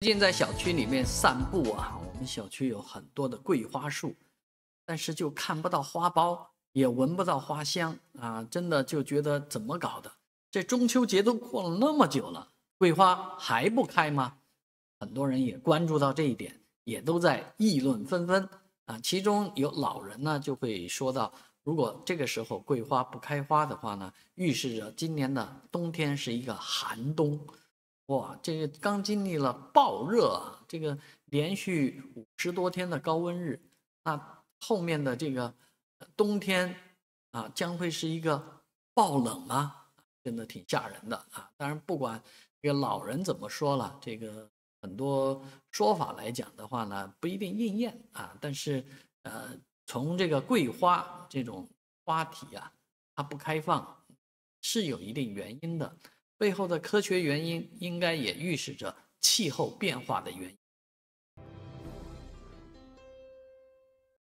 最近在小区里面散步啊，我们小区有很多的桂花树，但是就看不到花苞，也闻不到花香啊，真的就觉得怎么搞的？这中秋节都过了那么久了，桂花还不开吗？很多人也关注到这一点，也都在议论纷纷啊。其中有老人呢就会说到，如果这个时候桂花不开花的话呢，预示着今年的冬天是一个寒冬。哇，这个刚经历了暴热啊，这个连续五十多天的高温日，那后面的这个冬天啊，将会是一个暴冷吗？真的挺吓人的啊！当然，不管这个老人怎么说了，这个很多说法来讲的话呢，不一定应验啊。但是，呃，从这个桂花这种花体呀，它不开放是有一定原因的。背后的科学原因，应该也预示着气候变化的原。因。